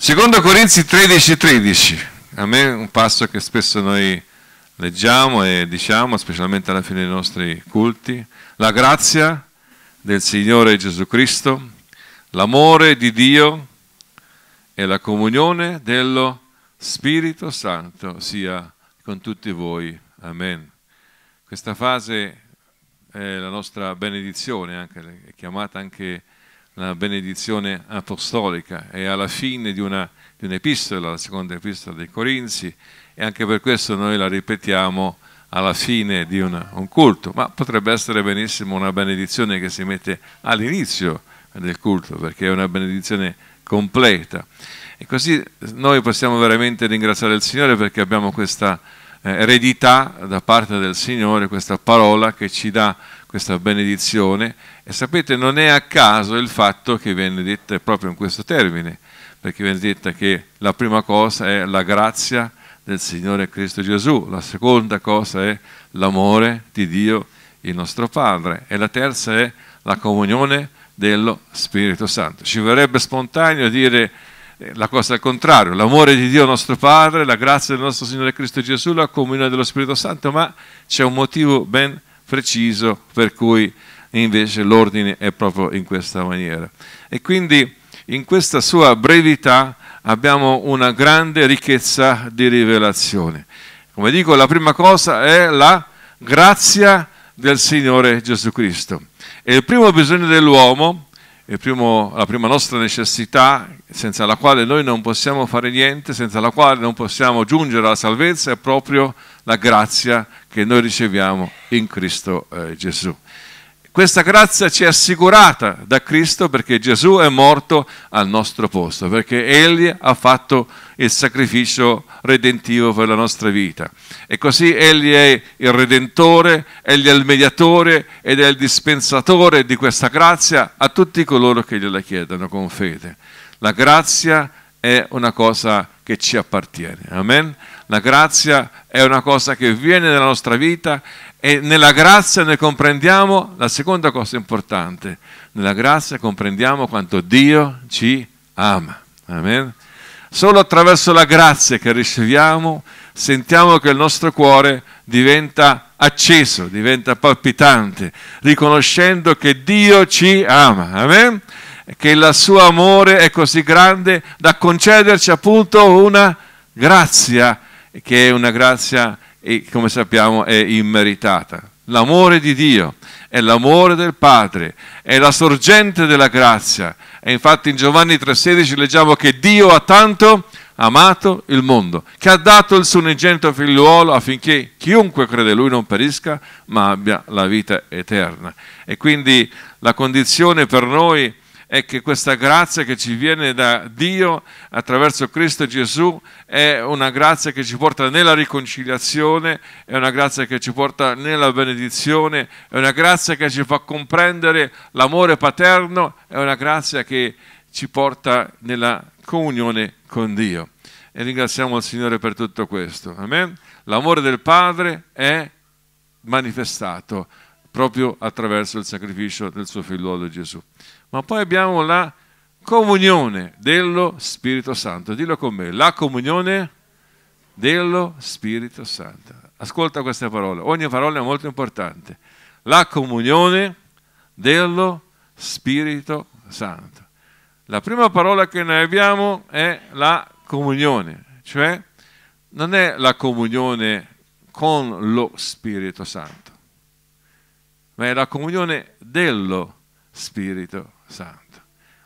Secondo Corinzi 13, 13, a me è un passo che spesso noi leggiamo e diciamo, specialmente alla fine dei nostri culti, la grazia del Signore Gesù Cristo, l'amore di Dio e la comunione dello Spirito Santo sia con tutti voi. Amen. Questa fase è la nostra benedizione, anche, è chiamata anche la benedizione apostolica è alla fine di, una, di un'epistola, la seconda epistola dei Corinzi, e anche per questo noi la ripetiamo alla fine di una, un culto, ma potrebbe essere benissimo una benedizione che si mette all'inizio del culto, perché è una benedizione completa. E così noi possiamo veramente ringraziare il Signore perché abbiamo questa eh, eredità da parte del Signore, questa parola che ci dà questa benedizione e sapete non è a caso il fatto che viene detta proprio in questo termine, perché viene detta che la prima cosa è la grazia del Signore Cristo Gesù, la seconda cosa è l'amore di Dio il nostro Padre e la terza è la comunione dello Spirito Santo. Ci verrebbe spontaneo dire eh, la cosa al contrario, l'amore di Dio nostro Padre, la grazia del nostro Signore Cristo Gesù, la comunione dello Spirito Santo, ma c'è un motivo ben preciso, per cui invece l'ordine è proprio in questa maniera. E quindi in questa sua brevità abbiamo una grande ricchezza di rivelazione. Come dico, la prima cosa è la grazia del Signore Gesù Cristo. E il primo bisogno dell'uomo, primo, la prima nostra necessità, senza la quale noi non possiamo fare niente, senza la quale non possiamo giungere alla salvezza, è proprio la grazia che noi riceviamo in Cristo eh, Gesù. Questa grazia ci è assicurata da Cristo perché Gesù è morto al nostro posto, perché Egli ha fatto il sacrificio redentivo per la nostra vita. E così Egli è il Redentore, Egli è il Mediatore ed è il dispensatore di questa grazia a tutti coloro che gliela chiedono con fede. La grazia è una cosa che ci appartiene. Amen? La grazia è una cosa che viene nella nostra vita e nella grazia noi comprendiamo la seconda cosa importante, nella grazia comprendiamo quanto Dio ci ama. Amen. Solo attraverso la grazia che riceviamo sentiamo che il nostro cuore diventa acceso, diventa palpitante, riconoscendo che Dio ci ama. Amen. Che il suo amore è così grande da concederci appunto una grazia che è una grazia, come sappiamo, è immeritata. L'amore di Dio è l'amore del Padre, è la sorgente della grazia. E infatti in Giovanni 3,16 leggiamo che Dio ha tanto amato il mondo, che ha dato il suo unigenito figliuolo affinché chiunque crede in lui non perisca, ma abbia la vita eterna. E quindi la condizione per noi è è che questa grazia che ci viene da Dio attraverso Cristo Gesù è una grazia che ci porta nella riconciliazione, è una grazia che ci porta nella benedizione, è una grazia che ci fa comprendere l'amore paterno, è una grazia che ci porta nella comunione con Dio. E ringraziamo il Signore per tutto questo. Amen. L'amore del Padre è manifestato proprio attraverso il sacrificio del suo figliuolo Gesù. Ma poi abbiamo la comunione dello Spirito Santo. Dillo con me, la comunione dello Spirito Santo. Ascolta queste parole, ogni parola è molto importante. La comunione dello Spirito Santo. La prima parola che noi abbiamo è la comunione, cioè non è la comunione con lo Spirito Santo ma è la comunione dello Spirito Santo.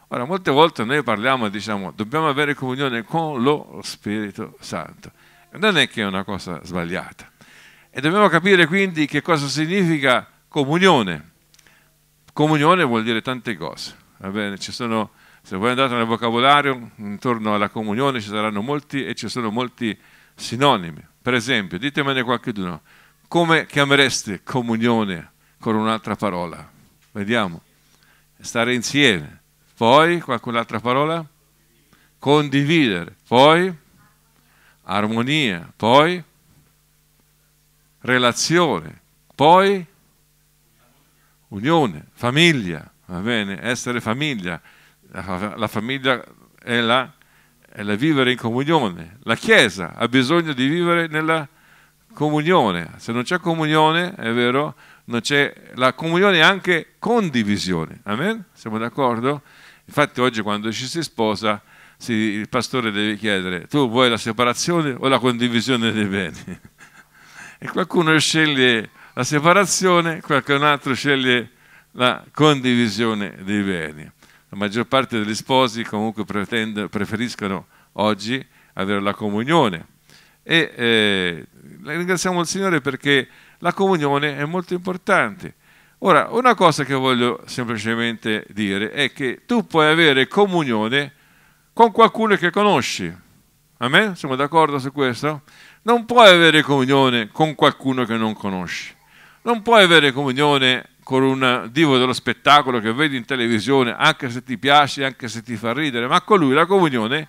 Ora, molte volte noi parliamo e diciamo dobbiamo avere comunione con lo Spirito Santo. Non è che è una cosa sbagliata. E dobbiamo capire quindi che cosa significa comunione. Comunione vuol dire tante cose. Bene, sono, se voi andate nel vocabolario, intorno alla comunione ci saranno molti e ci sono molti sinonimi. Per esempio, ditemene qualcuno, come chiamereste comunione con un'altra parola. Vediamo. Stare insieme. Poi, qualcun'altra parola? Condividere. Poi, armonia. Poi, relazione. Poi, unione, famiglia. Va bene? Essere famiglia. La famiglia è la, è la vivere in comunione. La Chiesa ha bisogno di vivere nella comunione. Se non c'è comunione, è vero, non c'è la comunione è anche condivisione. Amen? Siamo d'accordo? Infatti oggi quando ci si sposa si, il pastore deve chiedere tu vuoi la separazione o la condivisione dei beni? e qualcuno sceglie la separazione, qualcun altro sceglie la condivisione dei beni. La maggior parte degli sposi comunque preferiscono oggi avere la comunione. E eh, ringraziamo il Signore perché la comunione è molto importante. Ora, una cosa che voglio semplicemente dire è che tu puoi avere comunione con qualcuno che conosci. Amen? Siamo d'accordo su questo? Non puoi avere comunione con qualcuno che non conosci. Non puoi avere comunione con un divo dello spettacolo che vedi in televisione, anche se ti piace, anche se ti fa ridere, ma con lui la comunione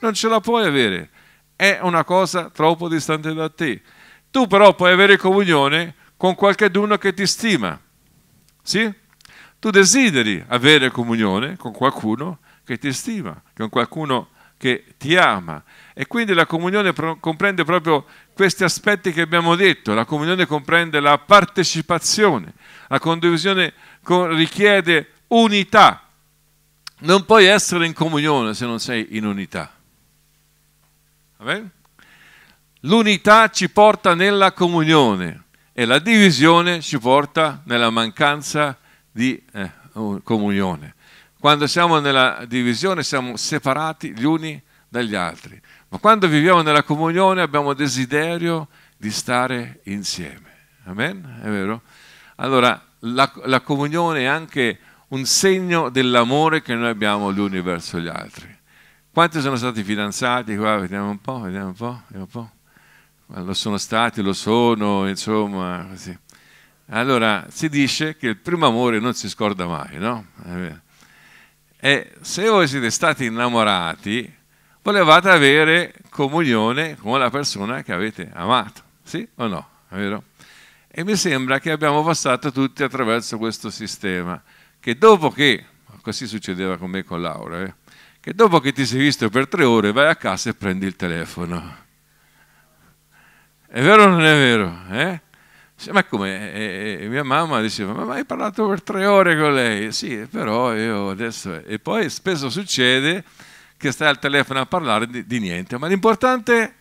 non ce la puoi avere. È una cosa troppo distante da te. Tu però puoi avere comunione con qualcheduno che ti stima. Sì? Tu desideri avere comunione con qualcuno che ti stima, con qualcuno che ti ama. E quindi la comunione comprende proprio questi aspetti che abbiamo detto. La comunione comprende la partecipazione. La condivisione richiede unità. Non puoi essere in comunione se non sei in unità. Va bene? L'unità ci porta nella comunione e la divisione ci porta nella mancanza di eh, comunione. Quando siamo nella divisione siamo separati gli uni dagli altri, ma quando viviamo nella comunione abbiamo desiderio di stare insieme. Amen? È vero? Allora, la, la comunione è anche un segno dell'amore che noi abbiamo gli uni verso gli altri. Quanti sono stati fidanzati? Qua vediamo un po', vediamo un po', vediamo un po' lo sono stati, lo sono, insomma, così. Allora si dice che il primo amore non si scorda mai, no? E se voi siete stati innamorati, volevate avere comunione con la persona che avete amato, sì o no? È vero? E mi sembra che abbiamo passato tutti attraverso questo sistema, che dopo che, così succedeva con me e con Laura, eh, che dopo che ti sei visto per tre ore vai a casa e prendi il telefono è vero o non è vero? Eh? Ma come? E, e, mia mamma diceva, ma hai parlato per tre ore con lei? Sì, però io adesso... E poi spesso succede che stai al telefono a parlare di, di niente, ma l'importante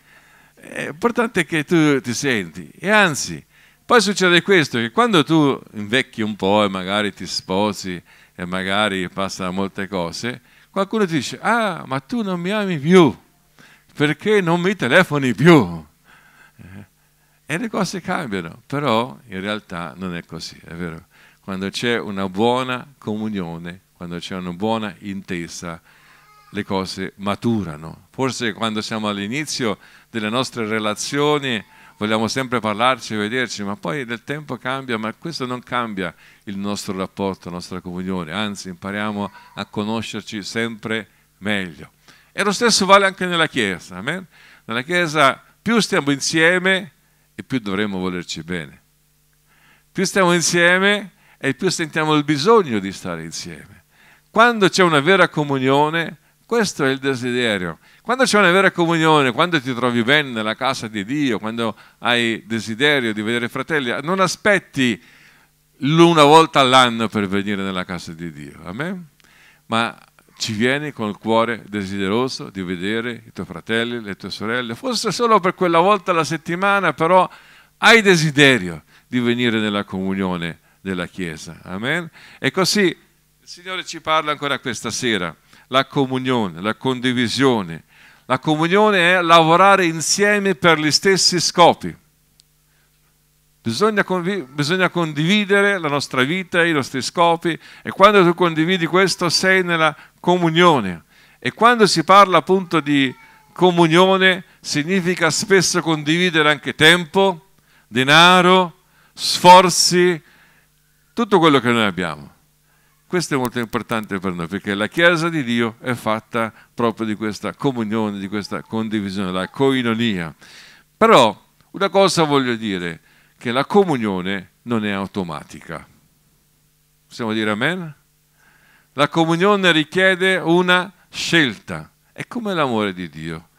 è, eh, è che tu ti senti. E anzi, poi succede questo, che quando tu invecchi un po' e magari ti sposi e magari passano molte cose, qualcuno ti dice, ah, ma tu non mi ami più, perché non mi telefoni più? Eh? E le cose cambiano, però in realtà non è così, è vero? Quando c'è una buona comunione, quando c'è una buona intesa, le cose maturano. Forse quando siamo all'inizio delle nostre relazioni vogliamo sempre parlarci, e vederci, ma poi nel tempo cambia, ma questo non cambia il nostro rapporto, la nostra comunione, anzi impariamo a conoscerci sempre meglio. E lo stesso vale anche nella Chiesa. Amen? Nella Chiesa più stiamo insieme e più dovremmo volerci bene. Più stiamo insieme e più sentiamo il bisogno di stare insieme. Quando c'è una vera comunione, questo è il desiderio. Quando c'è una vera comunione, quando ti trovi bene nella casa di Dio, quando hai desiderio di vedere fratelli, non aspetti l'una volta all'anno per venire nella casa di Dio. Amen? Ma ci vieni con il cuore desideroso di vedere i tuoi fratelli, le tue sorelle, forse solo per quella volta alla settimana, però hai desiderio di venire nella comunione della Chiesa. Amen? E così il Signore ci parla ancora questa sera, la comunione, la condivisione. La comunione è lavorare insieme per gli stessi scopi. Bisogna, conv- bisogna, condividere la nostra vita, i nostri scopi e quando tu condividi questo sei nella comunione. E quando si parla appunto di comunione significa spesso condividere anche tempo, denaro, sforzi, tutto quello che noi abbiamo. Questo è molto importante per noi perché la Chiesa di Dio è fatta proprio di questa comunione, di questa condivisione, la coinonia. Però una cosa voglio dire, che la comunione non è automatica. Possiamo dire amen? La comunione richiede una scelta, è come l'amore di Dio,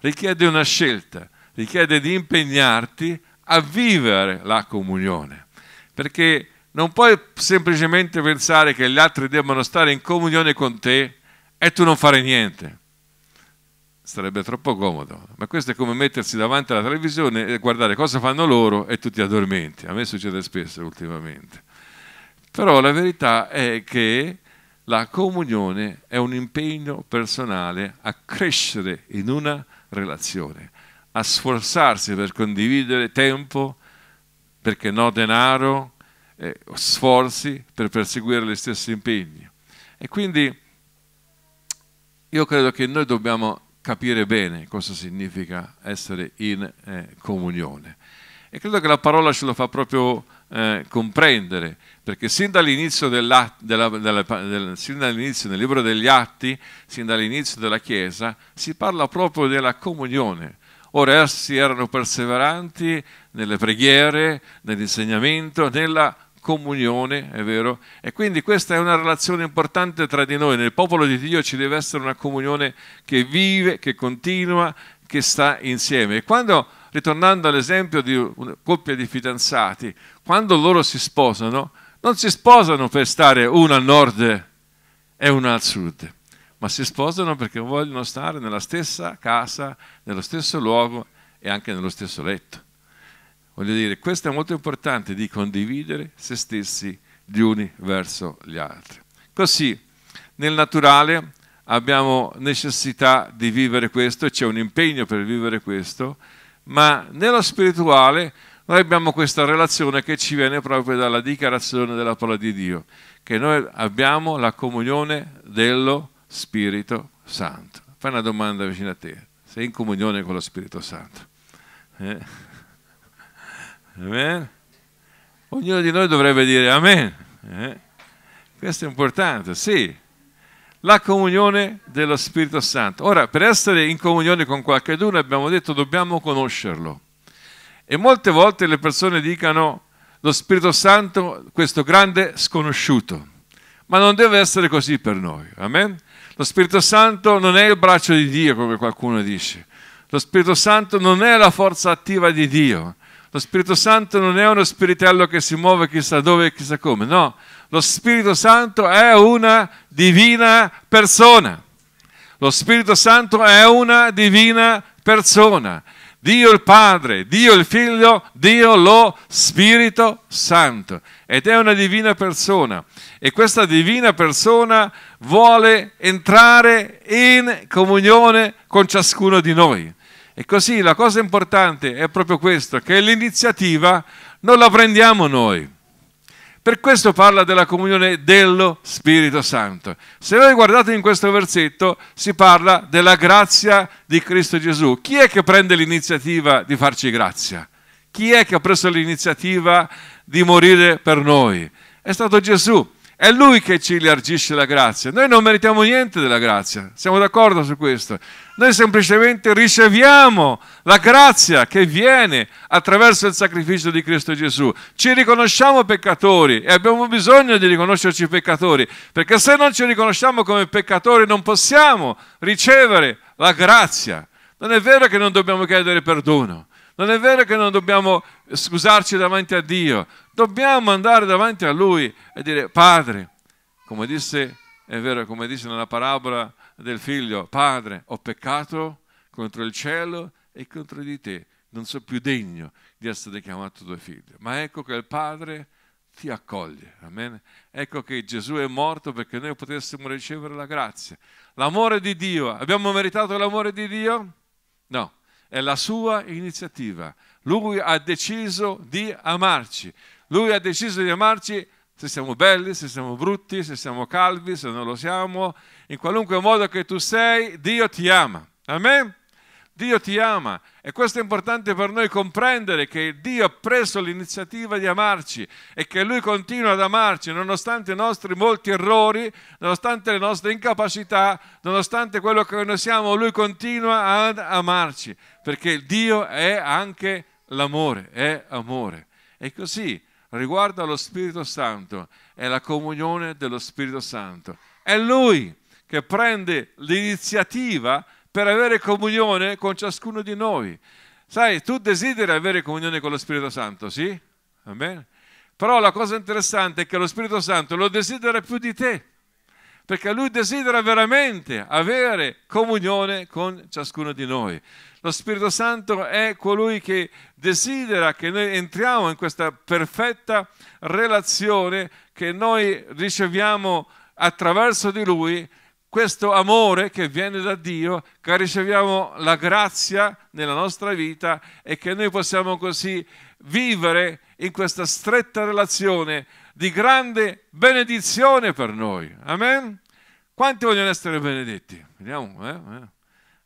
richiede una scelta, richiede di impegnarti a vivere la comunione, perché non puoi semplicemente pensare che gli altri debbano stare in comunione con te e tu non fare niente sarebbe troppo comodo. Ma questo è come mettersi davanti alla televisione e guardare cosa fanno loro e tutti addormenti. A me succede spesso ultimamente. Però la verità è che la comunione è un impegno personale a crescere in una relazione, a sforzarsi per condividere tempo, perché no denaro, eh, sforzi per perseguire gli stessi impegni. E quindi io credo che noi dobbiamo capire bene cosa significa essere in eh, comunione. E credo che la parola ce lo fa proprio eh, comprendere, perché sin dall'inizio, della, della, del, sin dall'inizio del libro degli Atti, sin dall'inizio della Chiesa, si parla proprio della comunione. Ora essi erano perseveranti nelle preghiere, nell'insegnamento, nella comunione, è vero? E quindi questa è una relazione importante tra di noi. Nel popolo di Dio ci deve essere una comunione che vive, che continua, che sta insieme. E quando, ritornando all'esempio di una coppia di fidanzati, quando loro si sposano, non si sposano per stare una a nord e una al sud, ma si sposano perché vogliono stare nella stessa casa, nello stesso luogo e anche nello stesso letto. Voglio dire, questo è molto importante di condividere se stessi gli uni verso gli altri. Così, nel naturale abbiamo necessità di vivere questo, c'è un impegno per vivere questo, ma nello spirituale noi abbiamo questa relazione che ci viene proprio dalla dichiarazione della parola di Dio, che noi abbiamo la comunione dello Spirito Santo. Fai una domanda vicino a te, sei in comunione con lo Spirito Santo? Eh? Amen. Ognuno di noi dovrebbe dire amen. Eh? Questo è importante, sì. La comunione dello Spirito Santo. Ora, per essere in comunione con qualcuno, abbiamo detto dobbiamo conoscerlo. E molte volte le persone dicono lo Spirito Santo, questo grande sconosciuto. Ma non deve essere così per noi. Amen? Lo Spirito Santo non è il braccio di Dio, come qualcuno dice. Lo Spirito Santo non è la forza attiva di Dio, lo Spirito Santo non è uno spiritello che si muove chissà dove e chissà come, no. Lo Spirito Santo è una divina persona. Lo Spirito Santo è una divina persona. Dio il Padre, Dio il Figlio, Dio lo Spirito Santo. Ed è una divina persona. E questa divina persona vuole entrare in comunione con ciascuno di noi. E così la cosa importante è proprio questo, che l'iniziativa non la prendiamo noi. Per questo parla della comunione dello Spirito Santo. Se voi guardate in questo versetto si parla della grazia di Cristo Gesù. Chi è che prende l'iniziativa di farci grazia? Chi è che ha preso l'iniziativa di morire per noi? È stato Gesù. È Lui che ci largisce la grazia. Noi non meritiamo niente della grazia, siamo d'accordo su questo. Noi semplicemente riceviamo la grazia che viene attraverso il sacrificio di Cristo Gesù. Ci riconosciamo peccatori e abbiamo bisogno di riconoscerci peccatori, perché se non ci riconosciamo come peccatori non possiamo ricevere la grazia. Non è vero che non dobbiamo chiedere perdono, non è vero che non dobbiamo scusarci davanti a Dio, dobbiamo andare davanti a Lui e dire, Padre, come disse, è vero, come disse nella parabola del figlio, Padre, ho peccato contro il cielo e contro di te, non sono più degno di essere chiamato tuo figlio. Ma ecco che il Padre ti accoglie. Amen? Ecco che Gesù è morto perché noi potessimo ricevere la grazia. L'amore di Dio. Abbiamo meritato l'amore di Dio? No è la sua iniziativa. Lui ha deciso di amarci. Lui ha deciso di amarci se siamo belli, se siamo brutti, se siamo calvi, se non lo siamo, in qualunque modo che tu sei, Dio ti ama. Amen? Dio ti ama e questo è importante per noi comprendere che Dio ha preso l'iniziativa di amarci e che Lui continua ad amarci nonostante i nostri molti errori, nonostante le nostre incapacità, nonostante quello che noi siamo, Lui continua ad amarci perché Dio è anche l'amore, è amore. E così riguarda lo Spirito Santo, e la comunione dello Spirito Santo. È Lui che prende l'iniziativa per avere comunione con ciascuno di noi. Sai, tu desideri avere comunione con lo Spirito Santo, sì? Amen? Però la cosa interessante è che lo Spirito Santo lo desidera più di te, perché lui desidera veramente avere comunione con ciascuno di noi. Lo Spirito Santo è colui che desidera che noi entriamo in questa perfetta relazione che noi riceviamo attraverso di lui questo amore che viene da Dio, che riceviamo la grazia nella nostra vita e che noi possiamo così vivere in questa stretta relazione di grande benedizione per noi. Amen? Quanti vogliono essere benedetti? Vediamo. Eh? eh.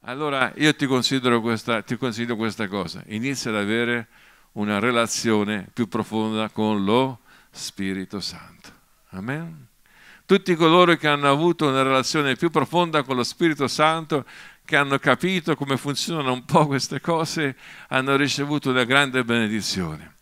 Allora io ti considero questa, ti consiglio questa cosa. Inizia ad avere una relazione più profonda con lo Spirito Santo. Amen? tutti coloro che hanno avuto una relazione più profonda con lo Spirito Santo, che hanno capito come funzionano un po' queste cose, hanno ricevuto una grande benedizione.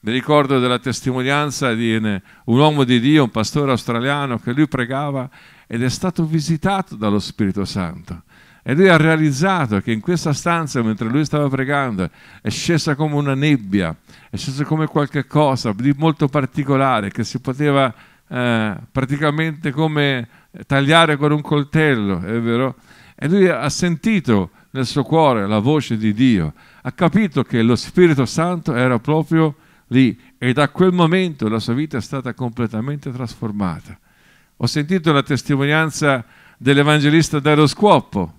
Mi ricordo della testimonianza di un uomo di Dio, un pastore australiano, che lui pregava ed è stato visitato dallo Spirito Santo. E lui ha realizzato che in questa stanza, mentre lui stava pregando, è scesa come una nebbia, è scesa come qualche cosa di molto particolare che si poteva eh, praticamente come tagliare con un coltello, è vero? E lui ha sentito nel suo cuore la voce di Dio, ha capito che lo Spirito Santo era proprio lì e da quel momento la sua vita è stata completamente trasformata. Ho sentito la testimonianza dell'evangelista Dario Scuoppo.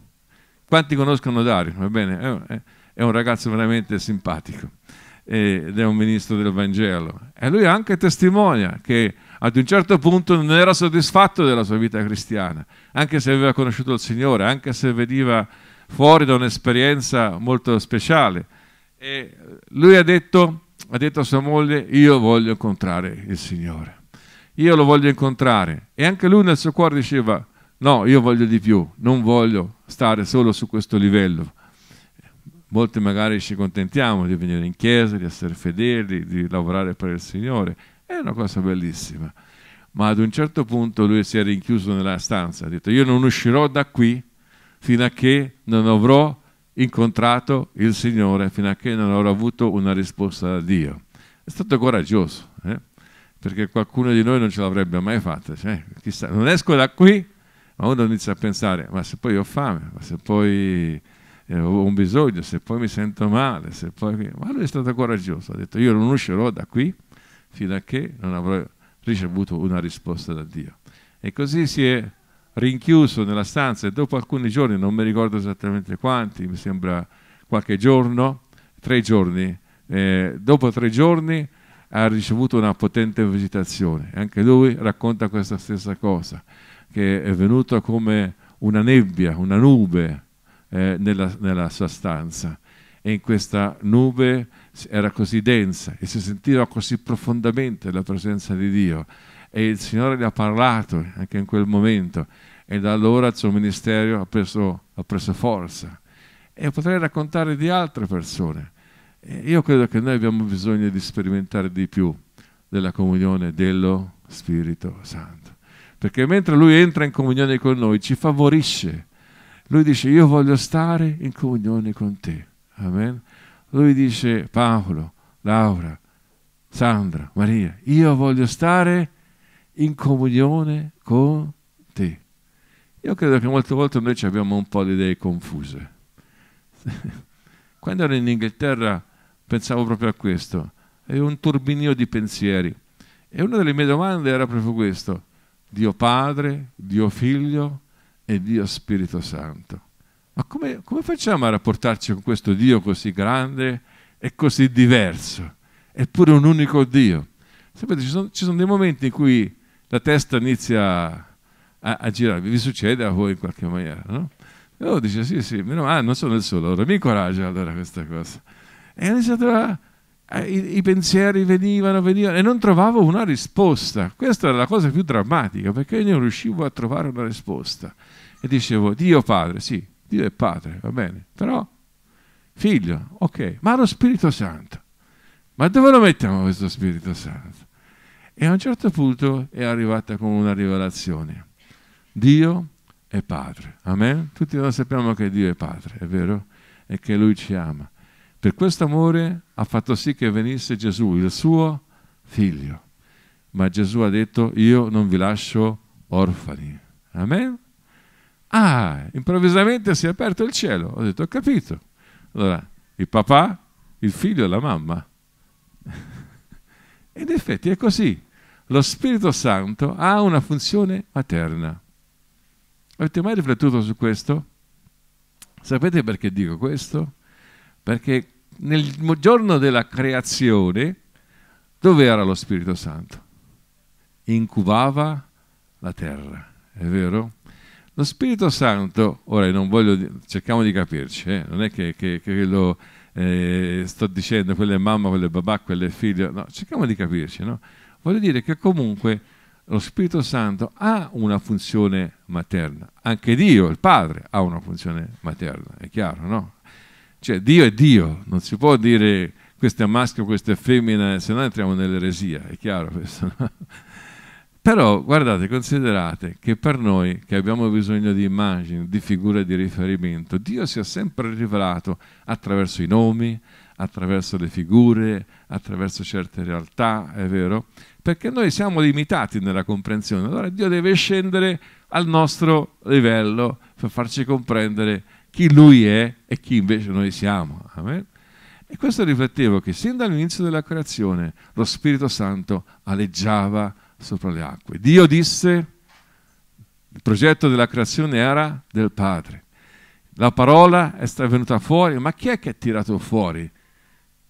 Quanti conoscono Dario? Va bene? È un ragazzo veramente simpatico eh, ed è un ministro del Vangelo. E lui anche testimonia che ad un certo punto non era soddisfatto della sua vita cristiana, anche se aveva conosciuto il Signore, anche se veniva fuori da un'esperienza molto speciale. E lui ha detto, ha detto a sua moglie, io voglio incontrare il Signore, io lo voglio incontrare. E anche lui nel suo cuore diceva, no, io voglio di più, non voglio stare solo su questo livello. Molti magari ci contentiamo di venire in chiesa, di essere fedeli, di lavorare per il Signore, è una cosa bellissima. Ma ad un certo punto lui si è rinchiuso nella stanza, ha detto io non uscirò da qui fino a che non avrò incontrato il Signore, fino a che non avrò avuto una risposta da Dio. È stato coraggioso, eh? perché qualcuno di noi non ce l'avrebbe mai fatta. Cioè, chissà, non esco da qui, ma uno inizia a pensare, ma se poi ho fame, ma se poi eh, ho un bisogno, se poi mi sento male, se poi... Ma lui è stato coraggioso, ha detto io non uscirò da qui fino a che non avrò ricevuto una risposta da Dio. E così si è rinchiuso nella stanza e dopo alcuni giorni, non mi ricordo esattamente quanti, mi sembra qualche giorno, tre giorni, eh, dopo tre giorni ha ricevuto una potente visitazione. E Anche lui racconta questa stessa cosa, che è venuta come una nebbia, una nube eh, nella, nella sua stanza e in questa nube era così densa e si sentiva così profondamente la presenza di Dio e il Signore gli ha parlato anche in quel momento e da allora il suo ministero ha preso, ha preso forza e potrei raccontare di altre persone e io credo che noi abbiamo bisogno di sperimentare di più della comunione dello Spirito Santo perché mentre lui entra in comunione con noi ci favorisce lui dice io voglio stare in comunione con te Amen. Lui dice, Paolo, Laura, Sandra, Maria, io voglio stare in comunione con te. Io credo che molte volte noi abbiamo un po' di idee confuse. Quando ero in Inghilterra pensavo proprio a questo, avevo un turbinio di pensieri. E una delle mie domande era proprio questo, Dio Padre, Dio Figlio e Dio Spirito Santo. Ma come, come facciamo a rapportarci con questo Dio così grande e così diverso? Eppure un unico Dio. Sapete, ci sono, ci sono dei momenti in cui la testa inizia a, a girarvi, vi succede a voi in qualche maniera, no? E uno dice, sì, sì, meno male, ah, non sono il solo, allora mi incoraggia allora questa cosa. E ho iniziato a... I, I, pensieri venivano, venivano e non trovavo una risposta. Questa era la cosa più drammatica perché io non riuscivo a trovare una risposta. E dicevo, Dio Padre, sì, Dio è padre, va bene, però figlio, ok, ma lo Spirito Santo, ma dove lo mettiamo questo Spirito Santo? E a un certo punto è arrivata come una rivelazione. Dio è padre, amen? Tutti noi sappiamo che Dio è padre, è vero? E che Lui ci ama. Per questo amore ha fatto sì che venisse Gesù, il suo figlio. Ma Gesù ha detto, io non vi lascio orfani. Amen? Ah, improvvisamente si è aperto il cielo. Ho detto, ho capito. Allora, il papà, il figlio e la mamma. in effetti è così. Lo Spirito Santo ha una funzione materna. Avete mai riflettuto su questo? Sapete perché dico questo? Perché nel giorno della creazione, dove era lo Spirito Santo? Incubava la terra, è vero? Lo Spirito Santo, ora non voglio, cerchiamo di capirci, eh? non è che, che, che lo eh, sto dicendo, quello è mamma, quello è babà, quello è figlio, no, cerchiamo di capirci, no? Voglio dire che comunque lo Spirito Santo ha una funzione materna, anche Dio, il Padre, ha una funzione materna, è chiaro, no? Cioè Dio è Dio, non si può dire questo è maschio, questo è femmina, se no entriamo nell'eresia, è chiaro questo, no? Però guardate, considerate che per noi che abbiamo bisogno di immagini, di figure di riferimento, Dio si è sempre rivelato attraverso i nomi, attraverso le figure, attraverso certe realtà, è vero? Perché noi siamo limitati nella comprensione, allora Dio deve scendere al nostro livello per farci comprendere chi Lui è e chi invece noi siamo. Amen? E questo riflettevo che sin dall'inizio della creazione lo Spirito Santo aleggiava sopra le acque. Dio disse, il progetto della creazione era del Padre. La parola è stata venuta fuori, ma chi è che ha tirato fuori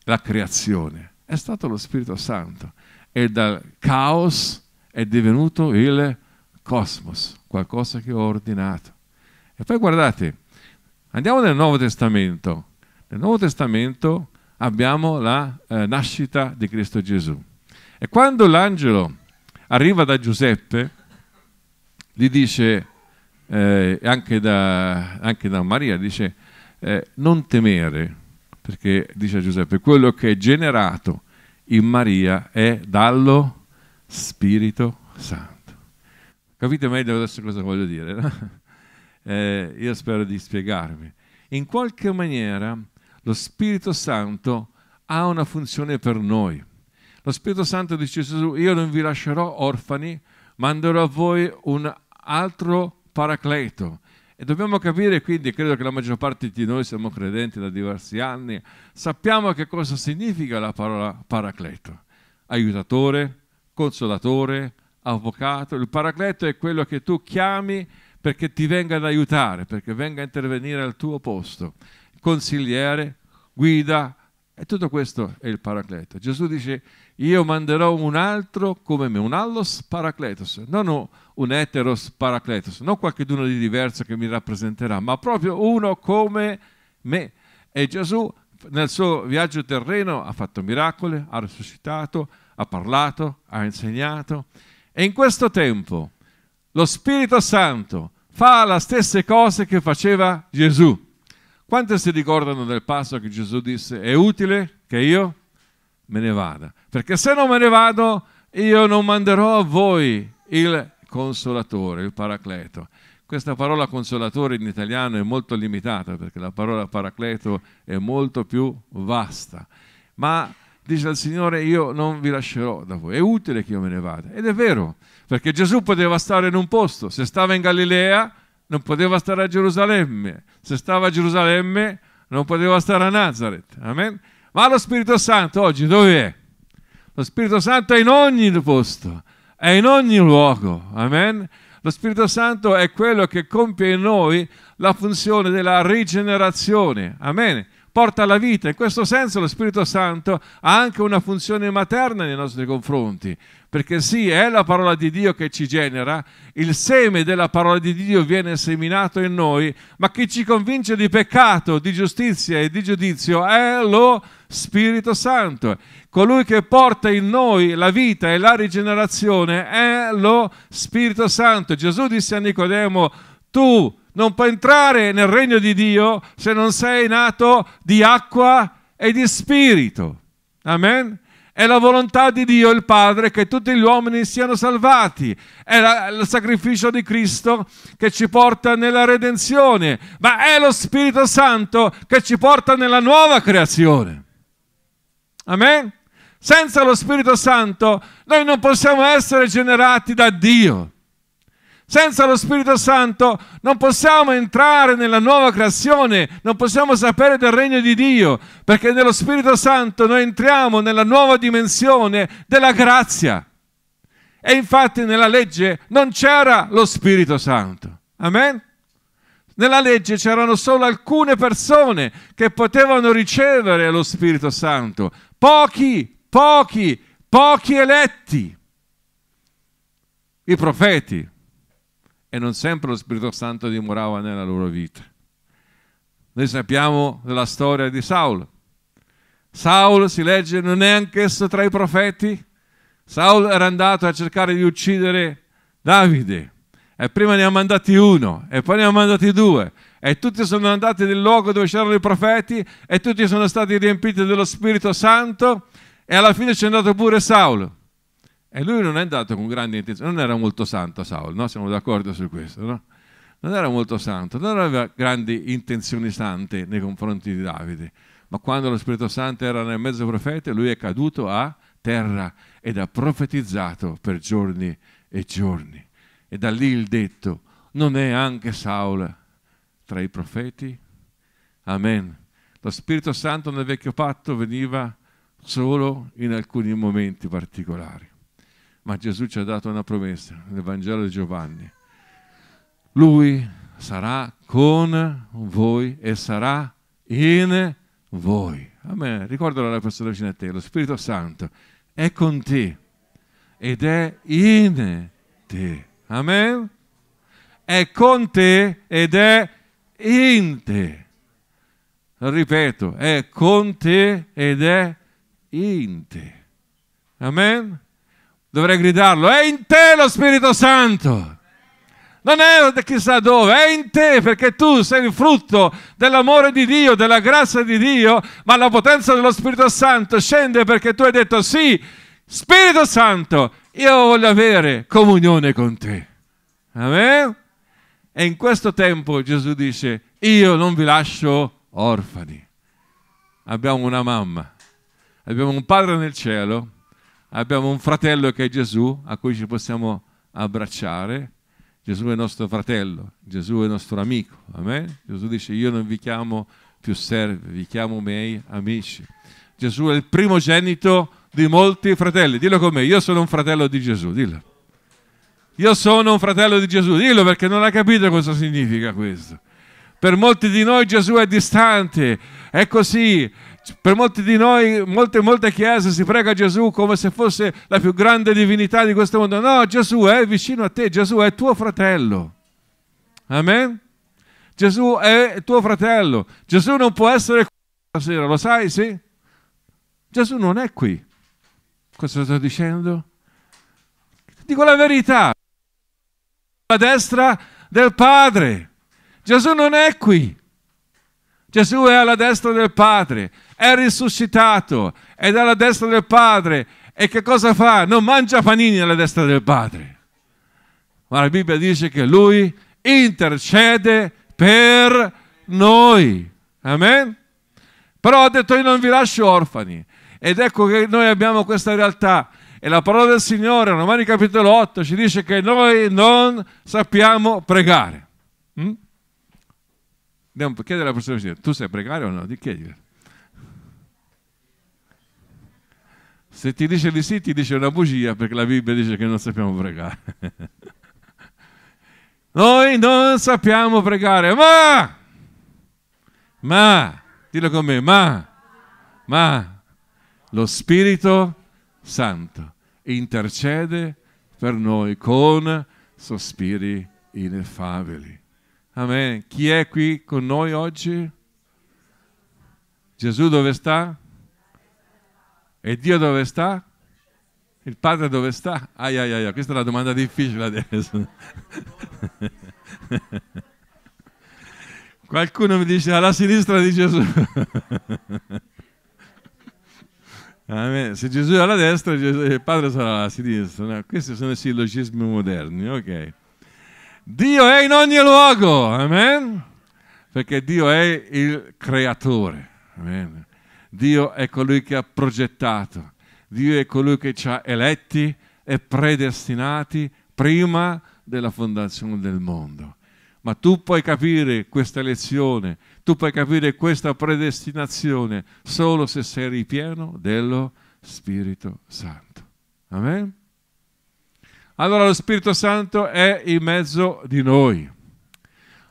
la creazione? È stato lo Spirito Santo. E dal caos è divenuto il cosmos, qualcosa che ho ordinato. E poi guardate, andiamo nel Nuovo Testamento. Nel Nuovo Testamento abbiamo la eh, nascita di Cristo Gesù. E quando l'angelo arriva da Giuseppe, gli dice, eh, anche, da, anche, da, Maria, dice, eh, non temere, perché dice a Giuseppe, quello che è generato in Maria è dallo Spirito Santo. Capite meglio adesso cosa voglio dire? No? Eh, io spero di spiegarmi. In qualche maniera lo Spirito Santo ha una funzione per noi. Lo Spirito Santo dice a Gesù, io non vi lascerò orfani, manderò a voi un altro paracleto. E dobbiamo capire quindi, credo che la maggior parte di noi siamo credenti da diversi anni, sappiamo che cosa significa la parola paracleto. Aiutatore, consolatore, avvocato. Il paracleto è quello che tu chiami perché ti venga ad aiutare, perché venga a intervenire al tuo posto. Consigliere, guida, e tutto questo è il paracleto. Gesù dice io manderò un altro come me, un allos paracletos, non un eteros paracletos, non qualcuno di diverso che mi rappresenterà, ma proprio uno come me. E Gesù nel suo viaggio terreno ha fatto miracoli, ha risuscitato, ha parlato, ha insegnato. E in questo tempo lo Spirito Santo fa le stesse cose che faceva Gesù. Quante si ricordano del passo che Gesù disse, è utile che io me ne vada, perché se non me ne vado io non manderò a voi il consolatore, il paracleto. Questa parola consolatore in italiano è molto limitata perché la parola paracleto è molto più vasta, ma dice al Signore io non vi lascerò da voi, è utile che io me ne vada. Ed è vero, perché Gesù poteva stare in un posto, se stava in Galilea non poteva stare a Gerusalemme, se stava a Gerusalemme non poteva stare a Nazareth. Amen? Ma lo Spirito Santo oggi dove è? Lo Spirito Santo è in ogni posto, è in ogni luogo. Amen. Lo Spirito Santo è quello che compie in noi la funzione della rigenerazione. Amen porta alla vita. In questo senso lo Spirito Santo ha anche una funzione materna nei nostri confronti, perché sì, è la parola di Dio che ci genera, il seme della parola di Dio viene seminato in noi, ma chi ci convince di peccato, di giustizia e di giudizio è lo Spirito Santo. Colui che porta in noi la vita e la rigenerazione è lo Spirito Santo. Gesù disse a Nicodemo, tu non puoi entrare nel regno di Dio se non sei nato di acqua e di spirito. Amen? È la volontà di Dio il Padre che tutti gli uomini siano salvati. È la, il sacrificio di Cristo che ci porta nella redenzione, ma è lo Spirito Santo che ci porta nella nuova creazione. Amen? Senza lo Spirito Santo noi non possiamo essere generati da Dio. Senza lo Spirito Santo non possiamo entrare nella nuova creazione, non possiamo sapere del regno di Dio, perché nello Spirito Santo noi entriamo nella nuova dimensione della grazia. E infatti nella legge non c'era lo Spirito Santo. Amen? Nella legge c'erano solo alcune persone che potevano ricevere lo Spirito Santo, pochi, pochi, pochi eletti, i profeti, e non sempre lo Spirito Santo dimorava nella loro vita. Noi sappiamo della storia di Saul. Saul, si legge, non è anch'esso tra i profeti? Saul era andato a cercare di uccidere Davide e prima ne ha mandati uno e poi ne ha mandati due e tutti sono andati nel luogo dove c'erano i profeti e tutti sono stati riempiti dello Spirito Santo e alla fine c'è andato pure Saul. E lui non è andato con grande intenzione, non era molto santo Saul, no? siamo d'accordo su questo, no? Non era molto santo, non aveva grandi intenzioni sante nei confronti di Davide, ma quando lo Spirito Santo era nel mezzo profeta, lui è caduto a terra ed ha profetizzato per giorni e giorni. E da lì il detto, non è anche Saul tra i profeti? Amen. Lo Spirito Santo nel vecchio patto veniva solo in alcuni momenti particolari ma Gesù ci ha dato una promessa nel Vangelo di Giovanni. Lui sarà con voi e sarà in voi. Amen. Ricordalo alla persona vicino a te, lo Spirito Santo è con te ed è in te. Amen. È con te ed è in te. ripeto, è con te ed è in te. Amen dovrei gridarlo, è in te lo Spirito Santo. Non è chissà dove, è in te perché tu sei il frutto dell'amore di Dio, della grazia di Dio, ma la potenza dello Spirito Santo scende perché tu hai detto sì, Spirito Santo, io voglio avere comunione con te. Amen? E in questo tempo Gesù dice, io non vi lascio orfani. Abbiamo una mamma, abbiamo un padre nel cielo abbiamo un fratello che è Gesù, a cui ci possiamo abbracciare. Gesù è nostro fratello, Gesù è nostro amico. Amen? Gesù dice, io non vi chiamo più servi, vi chiamo miei amici. Gesù è il primogenito di molti fratelli. Dillo con me, io sono un fratello di Gesù, dillo. Io sono un fratello di Gesù, dillo perché non ha capito cosa significa questo. Per molti di noi Gesù è distante, è così, per molti di noi, molte, molte chiese si prega Gesù come se fosse la più grande divinità di questo mondo. No, Gesù è vicino a te, Gesù è tuo fratello. Amen? Gesù è tuo fratello. Gesù non può essere qui stasera, lo sai, sì? Gesù non è qui. Cosa sto dicendo? Dico la verità. La destra del Padre. Gesù non è qui. Gesù è alla destra del Padre è risuscitato, è dalla destra del Padre. E che cosa fa? Non mangia panini alla destra del Padre. Ma la Bibbia dice che lui intercede per noi. Amen? Però ha detto io non vi lascio orfani. Ed ecco che noi abbiamo questa realtà. E la parola del Signore, Romani capitolo 8, ci dice che noi non sappiamo pregare. Mm? Andiamo, chiedere alla persona tu sai pregare o no? Di chiedere. Se ti dice di sì, ti dice una bugia perché la Bibbia dice che non sappiamo pregare. Noi non sappiamo pregare, ma, ma, dillo con me, ma, ma, lo Spirito Santo intercede per noi con sospiri ineffabili. Amen. Chi è qui con noi oggi? Gesù dove sta? E Dio dove sta? Il padre dove sta? Ai ai ai, questa è una domanda difficile adesso. Qualcuno mi dice alla sinistra di Gesù. Se Gesù è alla destra, il Padre sarà alla sinistra. No, questi sono i sillogismi moderni. Okay. Dio è in ogni luogo, amen? Perché Dio è il creatore. Amen? Dio è colui che ha progettato, Dio è colui che ci ha eletti e predestinati prima della fondazione del mondo. Ma tu puoi capire questa lezione, tu puoi capire questa predestinazione solo se sei ripieno dello Spirito Santo. Amen? Allora lo Spirito Santo è in mezzo di noi.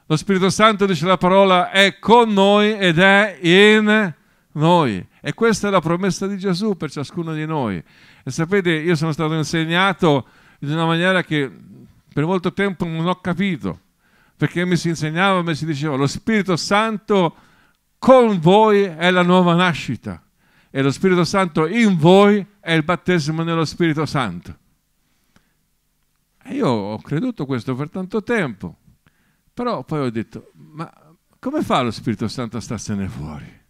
Lo Spirito Santo, dice la parola, è con noi ed è in noi. E questa è la promessa di Gesù per ciascuno di noi. E sapete, io sono stato insegnato in una maniera che per molto tempo non ho capito, perché mi si insegnava, mi si diceva, lo Spirito Santo con voi è la nuova nascita e lo Spirito Santo in voi è il battesimo nello Spirito Santo. E io ho creduto questo per tanto tempo, però poi ho detto, ma come fa lo Spirito Santo a starsene fuori?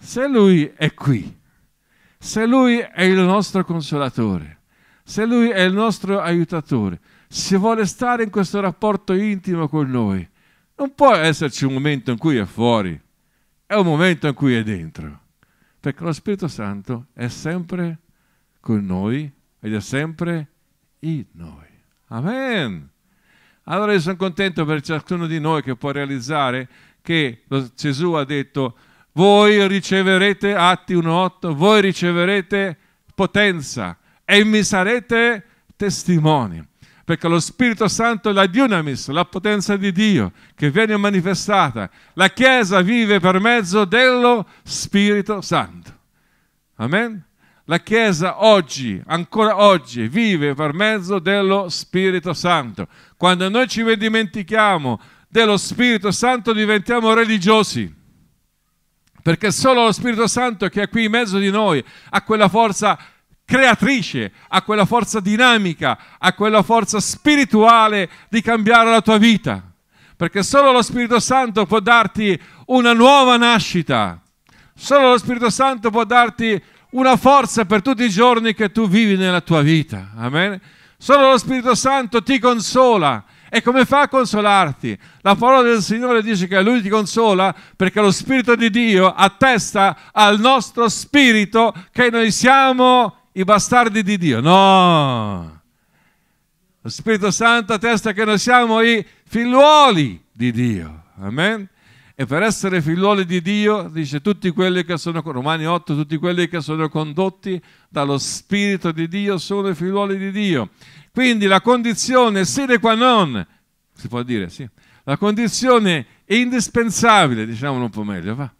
Se Lui è qui, se Lui è il nostro consolatore, se Lui è il nostro aiutatore, se vuole stare in questo rapporto intimo con noi, non può esserci un momento in cui è fuori, è un momento in cui è dentro, perché lo Spirito Santo è sempre con noi ed è sempre in noi. Amen. Allora io sono contento per ciascuno di noi che può realizzare che Gesù ha detto voi riceverete atti 1.8, voi riceverete potenza e mi sarete testimoni. Perché lo Spirito Santo è la dionamis, la potenza di Dio che viene manifestata. La Chiesa vive per mezzo dello Spirito Santo. Amen? La Chiesa oggi, ancora oggi, vive per mezzo dello Spirito Santo. Quando noi ci dimentichiamo dello Spirito Santo diventiamo religiosi perché solo lo Spirito Santo che è qui in mezzo di noi ha quella forza creatrice, ha quella forza dinamica, ha quella forza spirituale di cambiare la tua vita. Perché solo lo Spirito Santo può darti una nuova nascita. Solo lo Spirito Santo può darti una forza per tutti i giorni che tu vivi nella tua vita. Amen. Solo lo Spirito Santo ti consola e come fa a consolarti? La parola del Signore dice che Lui ti consola perché lo Spirito di Dio attesta al nostro spirito che noi siamo i bastardi di Dio. No! Lo Spirito Santo attesta che noi siamo i figliuoli di Dio. Amen? E per essere figliuoli di Dio, dice tutti quelli che sono, Romani 8, tutti quelli che sono condotti dallo Spirito di Dio sono i figliuoli di Dio. Quindi la condizione sine qua non, si può dire, sì, la condizione indispensabile, diciamolo un po' meglio, va,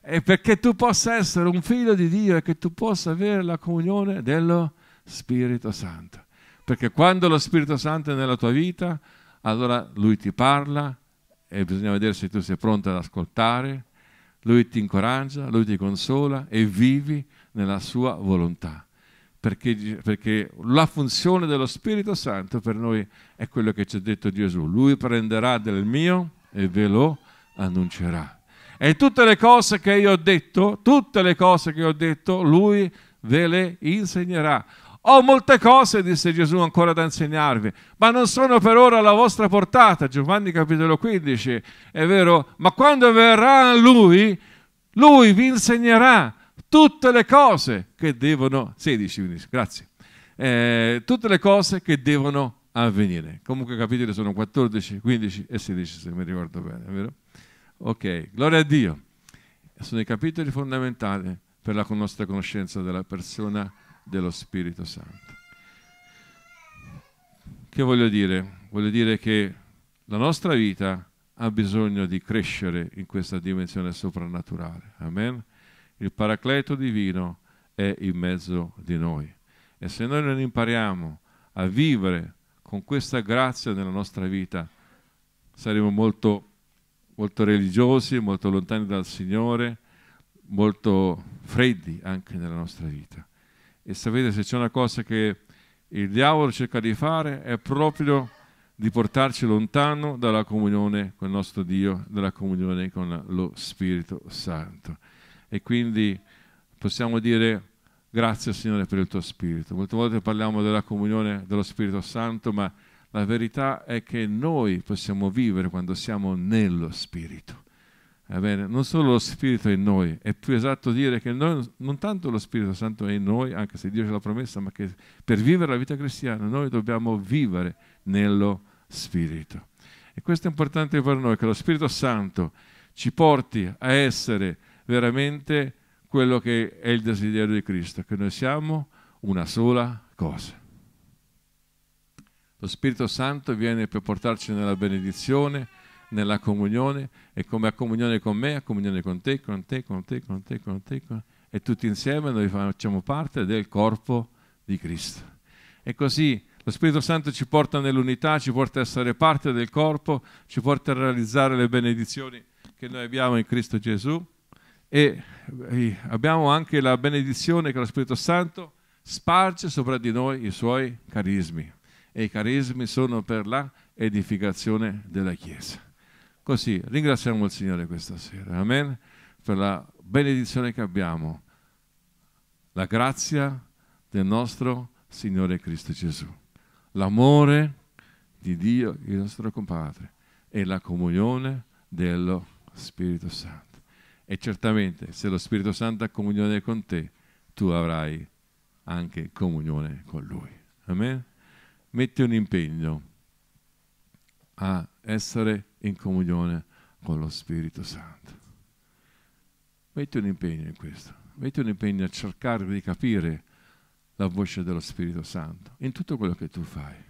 è perché tu possa essere un figlio di Dio e che tu possa avere la comunione dello Spirito Santo. Perché quando lo Spirito Santo è nella tua vita, allora lui ti parla e bisogna vedere se tu sei pronto ad ascoltare, lui ti incoraggia, lui ti consola e vivi nella sua volontà perché, perché, la funzione dello Spirito Santo per noi è quello che ci ha detto Gesù. Lui prenderà del mio e ve lo annuncerà. E tutte le cose che io ho detto, tutte le cose che ho detto, lui ve le insegnerà. Ho molte cose, disse Gesù, ancora da insegnarvi, ma non sono per ora alla vostra portata. Giovanni capitolo 15, è vero, ma quando verrà lui, lui vi insegnerà tutte le cose che devono, 16 grazie, eh, tutte le cose che devono avvenire. Comunque capitoli sono 14, 15 e 16 se mi ricordo bene, vero? Ok, gloria a Dio. Sono i capitoli fondamentali per la nostra conoscenza della persona dello Spirito Santo. Che voglio dire? Voglio dire che la nostra vita ha bisogno di crescere in questa dimensione soprannaturale. Amen? il paracleto divino è in mezzo di noi. E se noi non impariamo a vivere con questa grazia nella nostra vita, saremo molto, molto religiosi, molto lontani dal Signore, molto freddi anche nella nostra vita. E sapete se c'è una cosa che il diavolo cerca di fare è proprio di portarci lontano dalla comunione con il nostro Dio, dalla comunione con lo Spirito Santo e quindi possiamo dire grazie Signore per il tuo Spirito. Molte volte parliamo della comunione dello Spirito Santo, ma la verità è che noi possiamo vivere quando siamo nello Spirito. Bene? Non solo lo Spirito è in noi, è più esatto dire che noi, non tanto lo Spirito Santo è in noi, anche se Dio ce l'ha promessa, ma che per vivere la vita cristiana noi dobbiamo vivere nello Spirito. E questo è importante per noi, che lo Spirito Santo ci porti a essere veramente quello che è il desiderio di Cristo, che noi siamo una sola cosa. Lo Spirito Santo viene per portarci nella benedizione, nella comunione e come a comunione con me, a comunione con te, con te, con te, con te, con te, con te e tutti insieme noi facciamo parte del corpo di Cristo. E così lo Spirito Santo ci porta nell'unità, ci porta a essere parte del corpo, ci porta a realizzare le benedizioni che noi abbiamo in Cristo Gesù e eh, abbiamo anche la benedizione che lo Spirito Santo sparge sopra di noi i suoi carismi e i carismi sono per la edificazione della Chiesa. Così ringraziamo il Signore questa sera, amen, per la benedizione che abbiamo, la grazia del nostro Signore Cristo Gesù, l'amore di Dio, il nostro compadre, e la comunione dello Spirito Santo. E certamente se lo Spirito Santo ha comunione con te, tu avrai anche comunione con Lui. Amen? Metti un impegno a essere in comunione con lo Spirito Santo. Metti un impegno in questo. Metti un impegno a cercare di capire la voce dello Spirito Santo in tutto quello che tu fai.